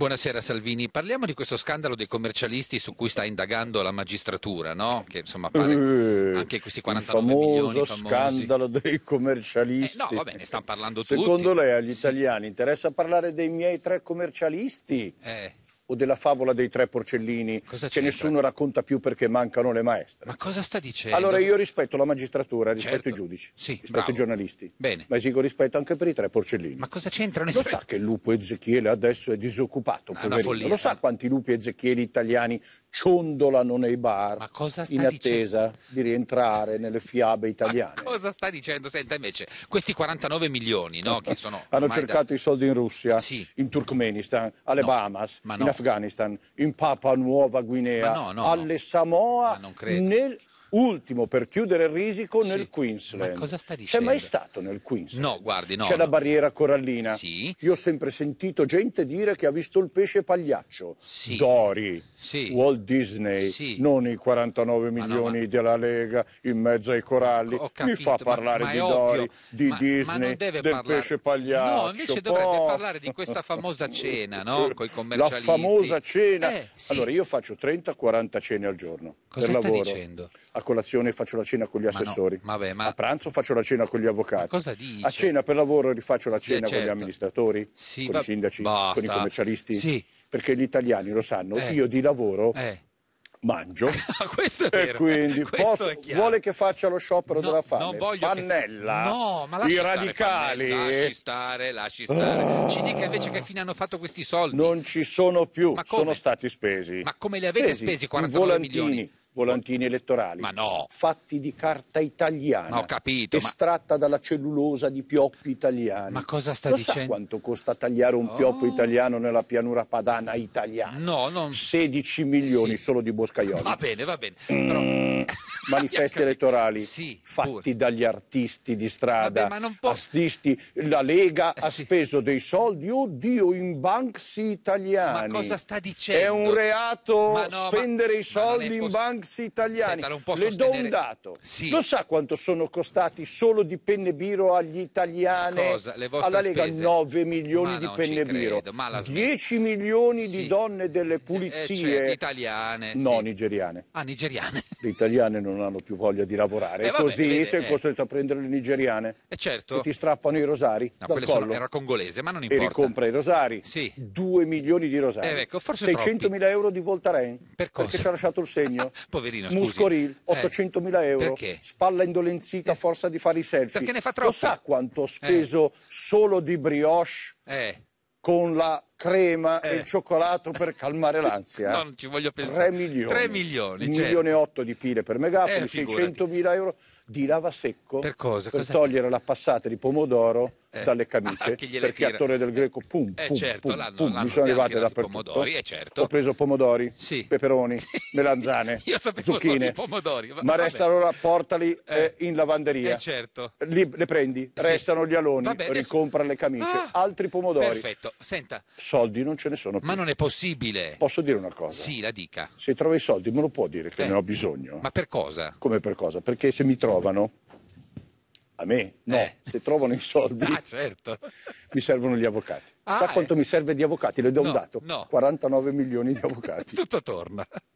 Buonasera Salvini, parliamo di questo scandalo dei commercialisti su cui sta indagando la magistratura, no? Che insomma pare eh, anche questi 49 famoso milioni famosi. scandalo dei commercialisti. Eh, no, vabbè, ne stanno parlando Secondo tutti. Secondo lei agli italiani interessa parlare dei miei tre commercialisti? Eh o della favola dei tre porcellini che nessuno racconta più perché mancano le maestre. Ma cosa sta dicendo? Allora io rispetto la magistratura, rispetto certo. i giudici, sì, rispetto bravo. i giornalisti, Bene. ma esigo rispetto anche per i tre porcellini. Ma cosa c'entra? Lo sa che il lupo Ezechiele adesso è disoccupato, ah, poverino. Lo sa quanti lupi Ezechieli italiani ciondolano nei bar in attesa dicendo? di rientrare nelle fiabe italiane. Ma cosa sta dicendo? Senta, invece, questi 49 milioni no, che sono hanno cercato da... i soldi in Russia, sì. in Turkmenistan, alle no, Bahamas, no. in Afghanistan, in Papua Nuova Guinea, alle Samoa, nel ultimo per chiudere il risico sì. nel Queensland. Ma cosa sta dicendo? C'è mai stato nel Queensland? No, guardi, no. C'è no. la barriera corallina. Sì. Io ho sempre sentito gente dire che ha visto il pesce pagliaccio. Sì. Dori, sì. Walt Disney, Sì. non i 49 ma milioni no, ma... della Lega in mezzo ai coralli. Capito, Mi fa parlare ma, di Dori, di Disney, del parlare... pesce pagliaccio. No, invece dovrebbe parlare di questa famosa cena, no? Con i commercialisti. La famosa cena. Eh, allora, io faccio 30-40 cene al giorno. Cosa per sta lavoro. dicendo? a colazione faccio la cena con gli assessori, ma no, vabbè, ma... a pranzo faccio la cena con gli avvocati, a cena per lavoro rifaccio la cena certo. con gli certo. amministratori, sì, con va... i sindaci, Basta. con i commercialisti, sì. perché gli italiani lo sanno, eh. io di lavoro... Eh mangio. questo è vero. quindi posso, vuole che faccia lo sciopero no, della fame. Pannella. Che... No, ma lasci I radicali. Pannella, lasci stare, lasci stare. Ah. Ci dica invece che fine hanno fatto questi soldi. Non ci sono più, sono stati spesi. Ma come li avete spesi, spesi 49 volantini. milioni? volantini elettorali. Ma no. Fatti di carta italiana. Ma ho capito. Estratta ma... dalla cellulosa di pioppi italiani. Ma cosa sta Lo dicendo? Sa quanto costa tagliare un oh. pioppo italiano nella pianura padana italiana? No, non... 16 milioni sì. solo di boscaioli. Va bene, va bene. Mm. Manifesti elettorali sì, fatti pure. dagli artisti di strada, Vabbè, ma può... artisti, la Lega eh, ha speso dei soldi, oddio, in banks italiani. Ma cosa sta dicendo? È un reato no, spendere ma... i soldi in banks tags italiani. Le do un dato. Sì. Lo sa quanto sono costati solo di penne biro agli italiani? Alla Lega spese? 9 milioni ma di penne biro. Credo, 10 milioni sì. di donne delle eh, pulizie. Eh, cioè, italiane. No, sì. nigeriane. Ah, nigeriane. Le italiane non hanno più voglia di lavorare. Eh, così vede, sei eh. costretto a prendere le nigeriane. E eh, certo. Che ti strappano i rosari. No, quello collo. Sono, era congolese, ma non importa. E ricompra i rosari. Sì. 2 milioni di rosari. Eh, ecco, 600 mila euro di Voltaren. Per cosa? Perché ci ha lasciato il segno. Poverino, scusi. Muscoril, 800.000 eh. euro. Perché? Spalla indolenzita, a eh. forza di fare i selfie. Perché ne fa troppo? Lo sa quanto ho speso eh. solo di brioche? con la crema eh. e il cioccolato per calmare l'ansia. non ci voglio pensare. 3 milioni. 3 milioni. 1 certo. milione e 8 di pile per megafoni, eh, 600 mila euro di lava secco per, cosa? per togliere la passata di pomodoro eh. dalle ah, camicie ah, perché a Torre del Greco pum, eh, pum, certo, pum, l'hanno, pum l'hanno mi sono arrivate da dappertutto eh, certo. ho preso pomodori, sì. peperoni, melanzane sì. melanzane, zucchine pomodori, ma, ma restano ora portali eh. Eh, in lavanderia eh, certo. Li, le prendi, sì. restano gli aloni vabbè, ricompra adesso... le camicie, ah, altri pomodori perfetto, senta soldi non ce ne sono più. Ma non è possibile. Posso dire una cosa? Sì, la dica. Se trova i soldi me lo può dire che eh. ne ho bisogno. Ma per cosa? Come per cosa? Perché se mi trovano, a me no, eh. se trovano i soldi ah, certo. mi servono gli avvocati. Ah, Sa quanto eh. mi serve di avvocati? Le do no, un dato, no. 49 milioni di avvocati. Tutto torna.